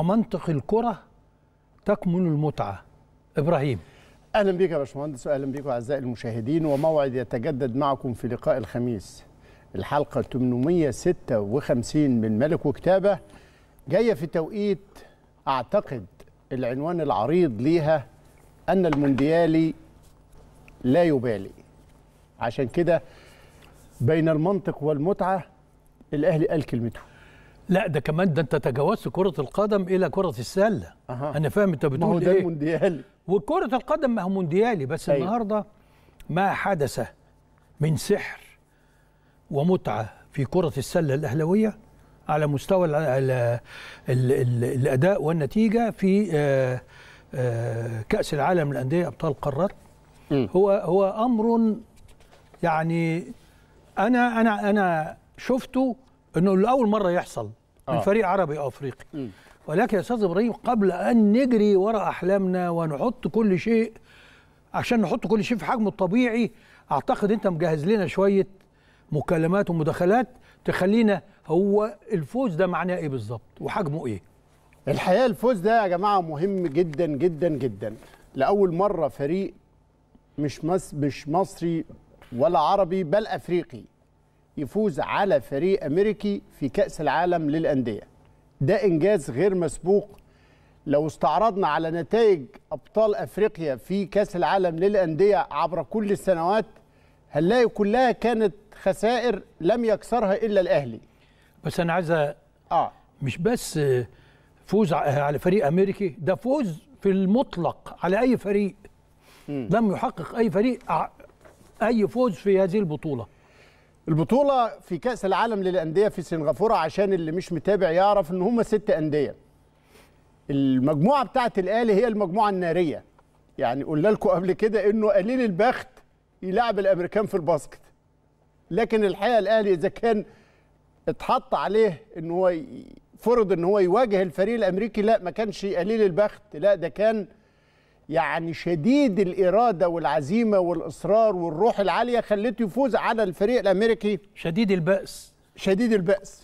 ومنطق الكره تكمن المتعه ابراهيم اهلا بك يا باشمهندس واهلا بكم اعزائي المشاهدين وموعد يتجدد معكم في لقاء الخميس الحلقه 856 من ملك وكتابه جايه في توقيت اعتقد العنوان العريض ليها ان المونديالي لا يبالي عشان كده بين المنطق والمتعه الاهلي قال كلمته لا ده كمان ده انت تجاوزت كرة القدم إلى كرة السلة أه. أنا فاهم أنت بتقول إيه ما هو ده إيه. مونديالي. وكرة القدم ما هو مونديالي بس أيوه. النهاردة ما حدث من سحر ومتعة في كرة السلة الأهلوية على مستوى الـ الـ الـ الـ الأداء والنتيجة في آآ آه، آآ آه، كأس العالم للأندية أبطال القارات هو هو أمر يعني أنا أنا أنا شفته إنه لأول مرة يحصل من آه. فريق عربي او افريقي م. ولكن يا استاذ ابراهيم قبل ان نجري وراء احلامنا ونحط كل شيء عشان نحط كل شيء في حجمه الطبيعي اعتقد انت مجهز لنا شويه مكالمات ومداخلات تخلينا هو الفوز ده معناه ايه بالظبط وحجمه ايه الحقيقه الفوز ده يا جماعه مهم جدا جدا جدا لاول مره فريق مش مص مش مصري ولا عربي بل افريقي يفوز على فريق أمريكي في كأس العالم للأندية ده إنجاز غير مسبوق لو استعرضنا على نتائج أبطال أفريقيا في كأس العالم للأندية عبر كل السنوات هنلاقي كلها كانت خسائر لم يكسرها إلا الأهلي بس أنا عايز آه. مش بس فوز على فريق أمريكي ده فوز في المطلق على أي فريق م. لم يحقق أي فريق أي فوز في هذه البطولة البطوله في كاس العالم للانديه في سنغافوره عشان اللي مش متابع يعرف ان هما ست انديه المجموعه بتاعه الاهلي هي المجموعه الناريه يعني قلنا لكم قبل كده انه قليل البخت يلعب الامريكان في الباسكت لكن الحقيقه الاهلي اذا كان اتحط عليه ان هو فرض ان هو يواجه الفريق الامريكي لا ما كانش قليل البخت لا ده كان يعني شديد الإرادة والعزيمة والإصرار والروح العالية خلته يفوز على الفريق الأمريكي شديد البأس شديد البأس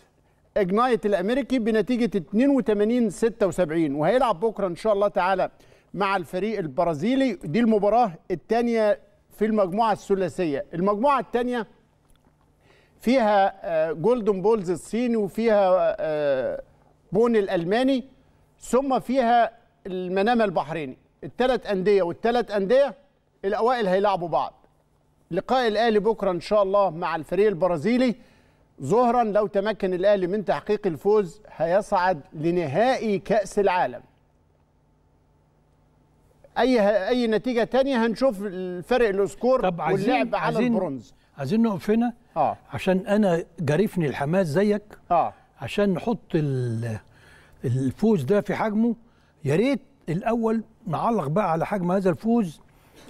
إجنايت الأمريكي بنتيجة 82 76 وهيلعب بكرة إن شاء الله تعالى مع الفريق البرازيلي دي المباراة الثانية في المجموعة الثلاثية المجموعة الثانية فيها جولدن آه، بولز الصيني وفيها آه، بون الألماني ثم فيها المنامة البحريني التلات انديه والتلات انديه الاوائل هيلعبوا بعض لقاء الاهلي بكره ان شاء الله مع الفريق البرازيلي ظهرا لو تمكن الاهلي من تحقيق الفوز هيصعد لنهائي كاس العالم اي اي نتيجه تانية هنشوف الفرق الاسكور واللعب على عزين البرونز عايزين نقف هنا آه. عشان انا جارفني الحماس زيك آه. عشان نحط الفوز ده في حجمه يا ريت الاول نعلق بقى على حجم هذا الفوز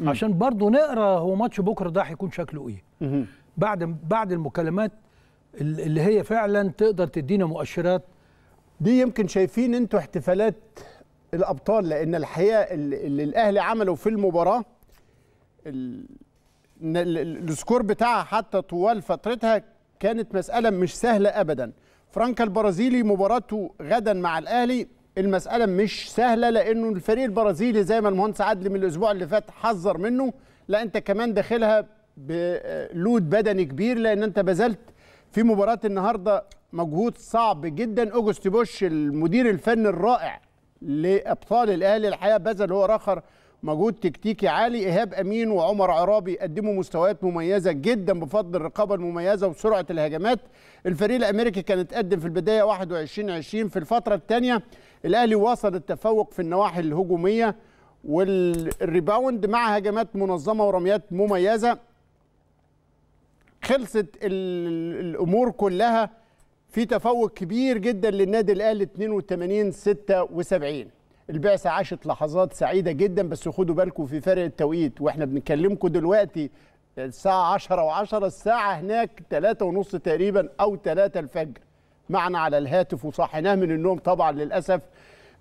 عشان برضه نقرا هو ماتش بكره ده هيكون شكله ايه بعد بعد المكالمات اللي هي فعلا تقدر تدينا مؤشرات دي يمكن شايفين انتوا احتفالات الابطال لان الحقيقه اللي الاهلي عمله في المباراه السكور بتاعها حتى طوال فترتها كانت مساله مش سهله ابدا فرانكا البرازيلي مباراته غدا مع الاهلي المساله مش سهله لانه الفريق البرازيلي زي ما المهندس عدلي من الاسبوع اللي فات حذر منه لا انت كمان داخلها بلود بدني كبير لان انت بذلت في مباراه النهارده مجهود صعب جدا اوجست بوش المدير الفني الرائع لابطال الاهلي الحقيقه بذل هو اخر مجهود تكتيكي عالي ايهاب امين وعمر عرابي قدموا مستويات مميزه جدا بفضل الرقابه المميزه وسرعه الهجمات الفريق الامريكي كان اتقدم في البدايه 21 20 في الفتره الثانيه الاهلي وصل التفوق في النواحي الهجوميه والريباوند مع هجمات منظمه ورميات مميزه خلصت الامور كلها في تفوق كبير جدا للنادي الاهلي 82 76 البعثه عاشت لحظات سعيده جدا بس خدوا بالكم في فرق التوقيت واحنا بنكلمكم دلوقتي الساعه 10 و10 الساعه هناك 3 ونص تقريبا او 3 الفجر معنا على الهاتف وصحيناه من النوم طبعا للاسف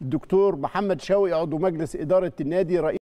الدكتور محمد شوقي عضو مجلس اداره النادي رئيس